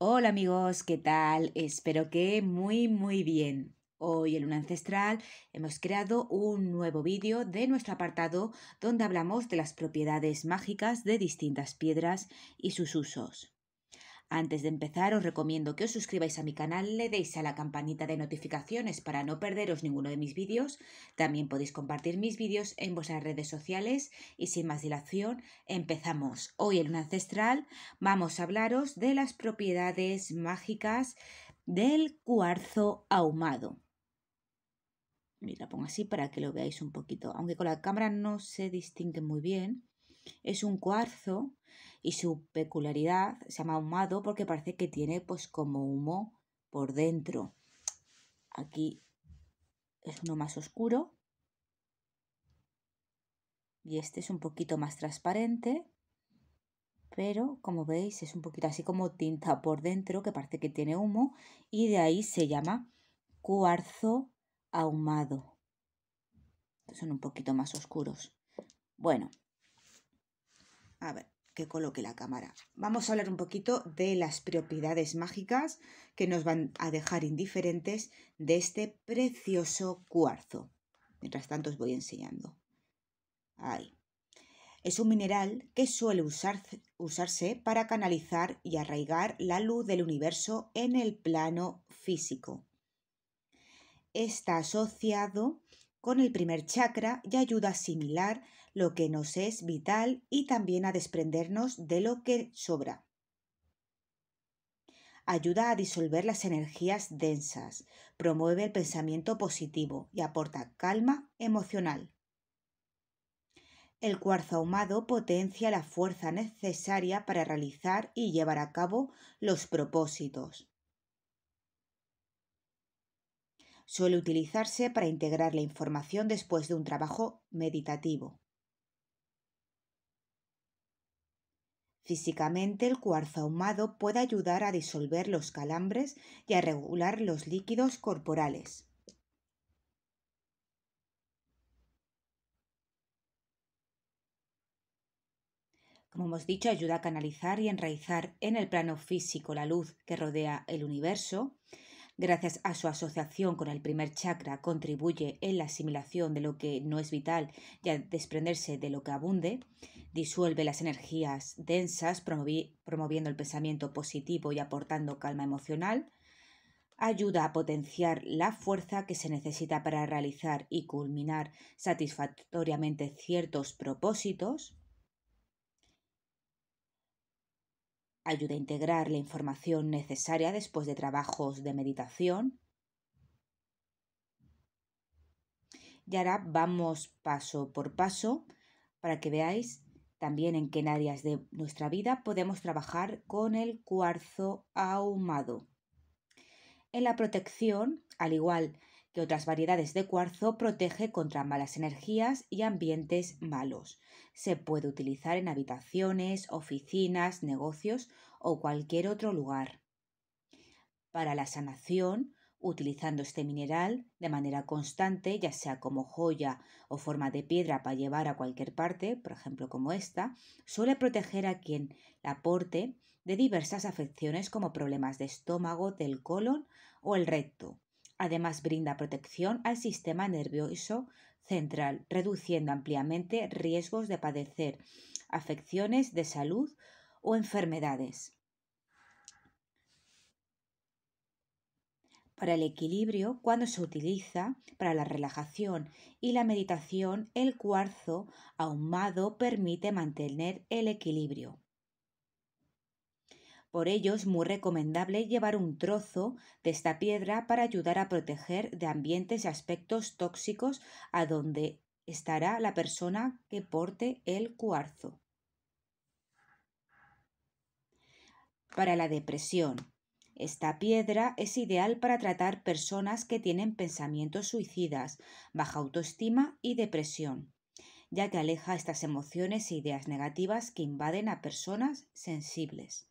Hola amigos, ¿qué tal? Espero que muy muy bien. Hoy en Luna Ancestral hemos creado un nuevo vídeo de nuestro apartado donde hablamos de las propiedades mágicas de distintas piedras y sus usos. Antes de empezar os recomiendo que os suscribáis a mi canal, le deis a la campanita de notificaciones para no perderos ninguno de mis vídeos, también podéis compartir mis vídeos en vuestras redes sociales y sin más dilación empezamos. Hoy en un ancestral vamos a hablaros de las propiedades mágicas del cuarzo ahumado. Mira, pongo así para que lo veáis un poquito, aunque con la cámara no se distingue muy bien. Es un cuarzo y su peculiaridad se llama ahumado porque parece que tiene pues como humo por dentro. Aquí es uno más oscuro y este es un poquito más transparente, pero como veis es un poquito así como tinta por dentro que parece que tiene humo y de ahí se llama cuarzo ahumado. son un poquito más oscuros. Bueno, a ver, que coloque la cámara. Vamos a hablar un poquito de las propiedades mágicas que nos van a dejar indiferentes de este precioso cuarzo. Mientras tanto os voy enseñando. Es un mineral que suele usarse, usarse para canalizar y arraigar la luz del universo en el plano físico. Está asociado con el primer chakra y ayuda a asimilar lo que nos es vital y también a desprendernos de lo que sobra. Ayuda a disolver las energías densas, promueve el pensamiento positivo y aporta calma emocional. El cuarzo ahumado potencia la fuerza necesaria para realizar y llevar a cabo los propósitos. Suele utilizarse para integrar la información después de un trabajo meditativo. Físicamente el cuarzo ahumado puede ayudar a disolver los calambres y a regular los líquidos corporales. Como hemos dicho, ayuda a canalizar y enraizar en el plano físico la luz que rodea el universo gracias a su asociación con el primer chakra, contribuye en la asimilación de lo que no es vital y a desprenderse de lo que abunde, disuelve las energías densas, promoviendo el pensamiento positivo y aportando calma emocional, ayuda a potenciar la fuerza que se necesita para realizar y culminar satisfactoriamente ciertos propósitos, ayuda a integrar la información necesaria después de trabajos de meditación. Y ahora vamos paso por paso para que veáis también en qué áreas de nuestra vida podemos trabajar con el cuarzo ahumado. En la protección, al igual que otras variedades de cuarzo protege contra malas energías y ambientes malos. Se puede utilizar en habitaciones, oficinas, negocios o cualquier otro lugar. Para la sanación, utilizando este mineral de manera constante, ya sea como joya o forma de piedra para llevar a cualquier parte, por ejemplo como esta, suele proteger a quien la aporte de diversas afecciones como problemas de estómago, del colon o el recto, Además, brinda protección al sistema nervioso central, reduciendo ampliamente riesgos de padecer afecciones de salud o enfermedades. Para el equilibrio, cuando se utiliza para la relajación y la meditación, el cuarzo ahumado permite mantener el equilibrio. Por ello es muy recomendable llevar un trozo de esta piedra para ayudar a proteger de ambientes y aspectos tóxicos a donde estará la persona que porte el cuarzo. Para la depresión. Esta piedra es ideal para tratar personas que tienen pensamientos suicidas, baja autoestima y depresión, ya que aleja estas emociones e ideas negativas que invaden a personas sensibles.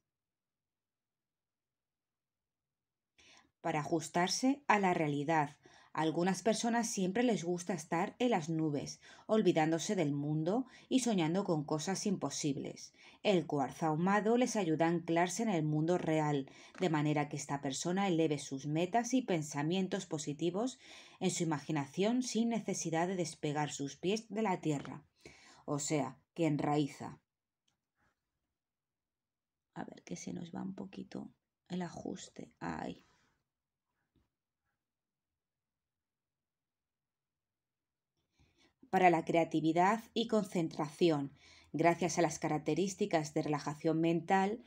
para ajustarse a la realidad. A algunas personas siempre les gusta estar en las nubes, olvidándose del mundo y soñando con cosas imposibles. El cuarzo ahumado les ayuda a anclarse en el mundo real, de manera que esta persona eleve sus metas y pensamientos positivos en su imaginación sin necesidad de despegar sus pies de la tierra. O sea, que enraiza. A ver que se nos va un poquito el ajuste. Ahí. para la creatividad y concentración, gracias a las características de relajación mental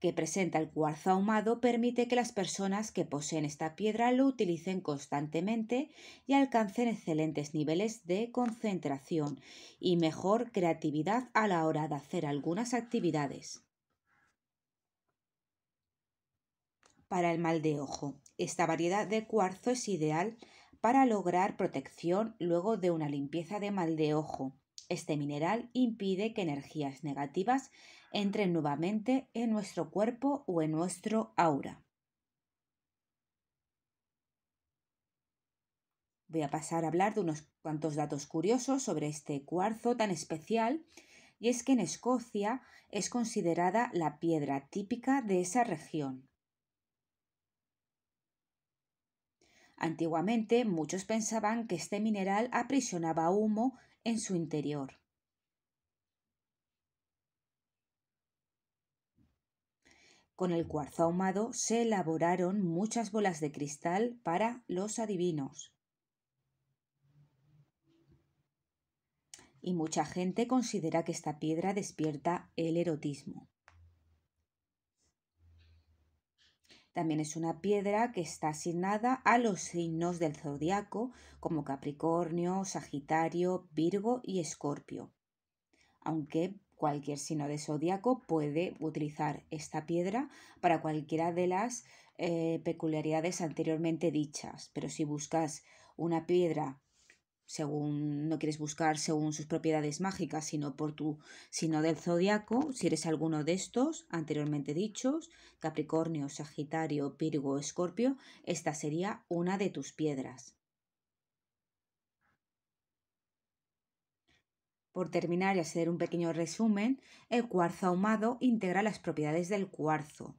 que presenta el cuarzo ahumado, permite que las personas que poseen esta piedra lo utilicen constantemente y alcancen excelentes niveles de concentración y mejor creatividad a la hora de hacer algunas actividades. Para el mal de ojo, esta variedad de cuarzo es ideal para lograr protección luego de una limpieza de mal de ojo. Este mineral impide que energías negativas entren nuevamente en nuestro cuerpo o en nuestro aura. Voy a pasar a hablar de unos cuantos datos curiosos sobre este cuarzo tan especial, y es que en Escocia es considerada la piedra típica de esa región. Antiguamente muchos pensaban que este mineral aprisionaba humo en su interior. Con el cuarzo ahumado se elaboraron muchas bolas de cristal para los adivinos. Y mucha gente considera que esta piedra despierta el erotismo. También es una piedra que está asignada a los signos del zodiaco como Capricornio, Sagitario, Virgo y Escorpio. Aunque cualquier signo de zodiaco puede utilizar esta piedra para cualquiera de las eh, peculiaridades anteriormente dichas, pero si buscas una piedra según no quieres buscar según sus propiedades mágicas, sino por del zodiaco, si eres alguno de estos anteriormente dichos, Capricornio, Sagitario, Virgo, Escorpio, esta sería una de tus piedras. Por terminar y hacer un pequeño resumen, el cuarzo ahumado integra las propiedades del cuarzo.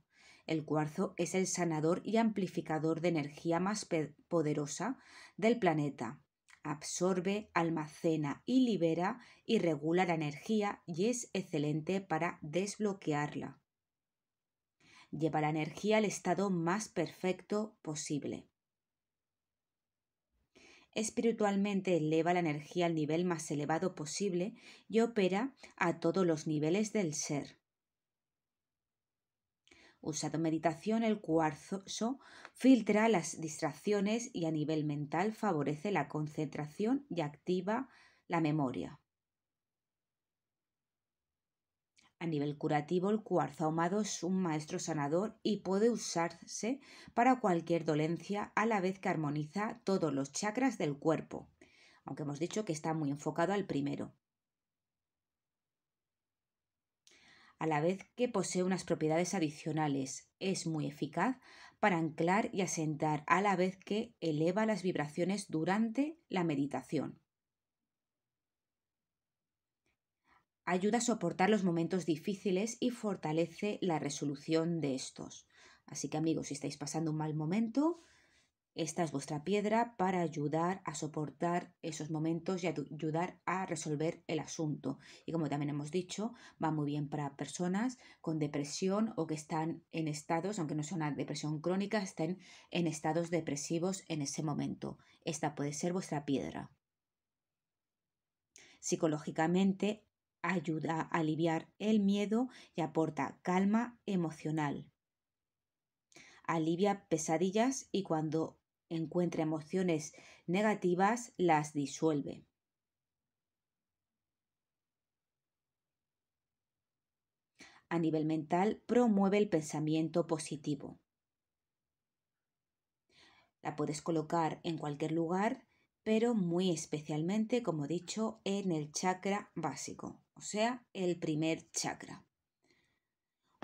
El cuarzo es el sanador y amplificador de energía más poderosa del planeta absorbe, almacena y libera y regula la energía y es excelente para desbloquearla. Lleva la energía al estado más perfecto posible. Espiritualmente eleva la energía al nivel más elevado posible y opera a todos los niveles del ser en meditación, el cuarzo filtra las distracciones y a nivel mental favorece la concentración y activa la memoria. A nivel curativo, el cuarzo ahumado es un maestro sanador y puede usarse para cualquier dolencia a la vez que armoniza todos los chakras del cuerpo, aunque hemos dicho que está muy enfocado al primero. a la vez que posee unas propiedades adicionales. Es muy eficaz para anclar y asentar, a la vez que eleva las vibraciones durante la meditación. Ayuda a soportar los momentos difíciles y fortalece la resolución de estos. Así que amigos, si estáis pasando un mal momento, esta es vuestra piedra para ayudar a soportar esos momentos y ayudar a resolver el asunto. Y como también hemos dicho, va muy bien para personas con depresión o que están en estados, aunque no sea una depresión crónica, estén en estados depresivos en ese momento. Esta puede ser vuestra piedra. Psicológicamente ayuda a aliviar el miedo y aporta calma emocional alivia pesadillas y cuando encuentra emociones negativas, las disuelve. A nivel mental, promueve el pensamiento positivo. La puedes colocar en cualquier lugar, pero muy especialmente, como he dicho, en el chakra básico, o sea, el primer chakra.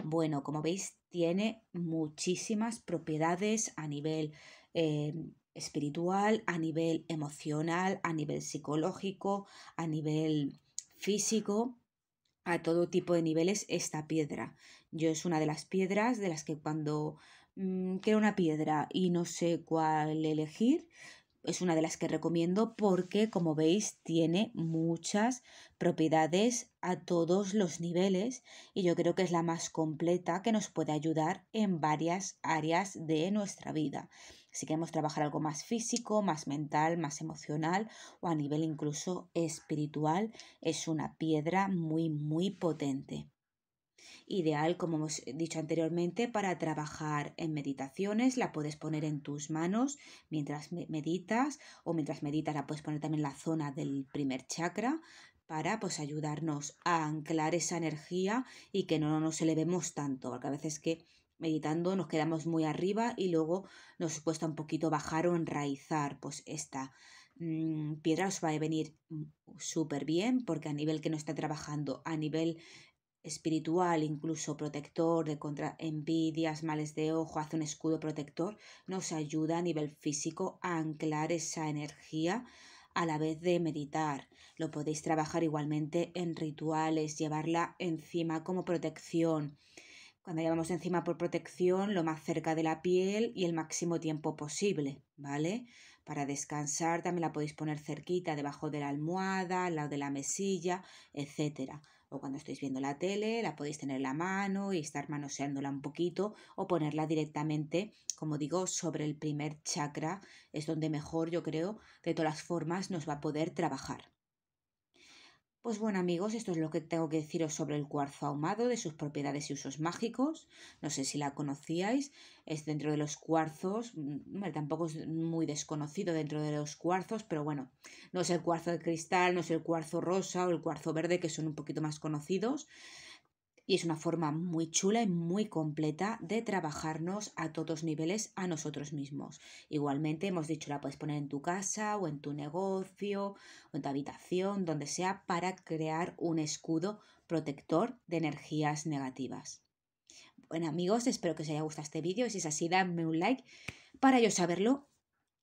Bueno, como veis, tiene muchísimas propiedades a nivel Em, espiritual, a nivel emocional, a nivel psicológico, a nivel físico, a todo tipo de niveles esta piedra. Yo es una de las piedras de las que cuando quiero mm, una piedra y no sé cuál elegir, es una de las que recomiendo porque, como veis, tiene muchas propiedades a todos los niveles y yo creo que es la más completa que nos puede ayudar en varias áreas de nuestra vida. Si queremos trabajar algo más físico, más mental, más emocional o a nivel incluso espiritual, es una piedra muy, muy potente. Ideal, como hemos dicho anteriormente, para trabajar en meditaciones, la puedes poner en tus manos mientras meditas o mientras meditas la puedes poner también en la zona del primer chakra para pues ayudarnos a anclar esa energía y que no nos elevemos tanto, porque a veces que meditando nos quedamos muy arriba y luego nos cuesta un poquito bajar o enraizar, pues esta mm, piedra os va a venir mm, súper bien porque a nivel que no está trabajando, a nivel espiritual, incluso protector de contra envidias, males de ojo, hace un escudo protector, nos ayuda a nivel físico a anclar esa energía a la vez de meditar. Lo podéis trabajar igualmente en rituales, llevarla encima como protección. Cuando llevamos encima por protección, lo más cerca de la piel y el máximo tiempo posible, ¿vale? Para descansar también la podéis poner cerquita, debajo de la almohada, al lado de la mesilla, etcétera o cuando estáis viendo la tele, la podéis tener en la mano y estar manoseándola un poquito o ponerla directamente, como digo, sobre el primer chakra, es donde mejor yo creo, de todas las formas, nos va a poder trabajar. Pues bueno amigos, esto es lo que tengo que deciros sobre el cuarzo ahumado, de sus propiedades y usos mágicos. No sé si la conocíais, es dentro de los cuarzos, mm, tampoco es muy desconocido dentro de los cuarzos, pero bueno, no es el cuarzo de cristal, no es el cuarzo rosa o el cuarzo verde, que son un poquito más conocidos. Y es una forma muy chula y muy completa de trabajarnos a todos niveles a nosotros mismos. Igualmente, hemos dicho, la puedes poner en tu casa o en tu negocio o en tu habitación, donde sea, para crear un escudo protector de energías negativas. Bueno amigos, espero que os haya gustado este vídeo si es así, dadme un like para yo saberlo.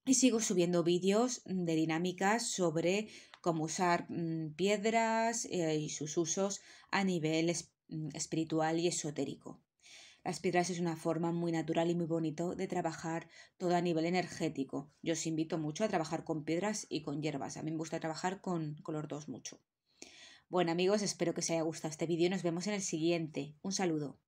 Y sigo subiendo vídeos de dinámicas sobre cómo usar mm, piedras eh, y sus usos a niveles Mm, espiritual y esotérico. Las piedras es una forma muy natural y muy bonito de trabajar todo a nivel energético. Yo os invito mucho a trabajar con piedras y con hierbas. A mí me gusta trabajar con, color 2 mucho. Bueno amigos, espero que os haya gustado este vídeo y nos vemos en el siguiente. Un saludo.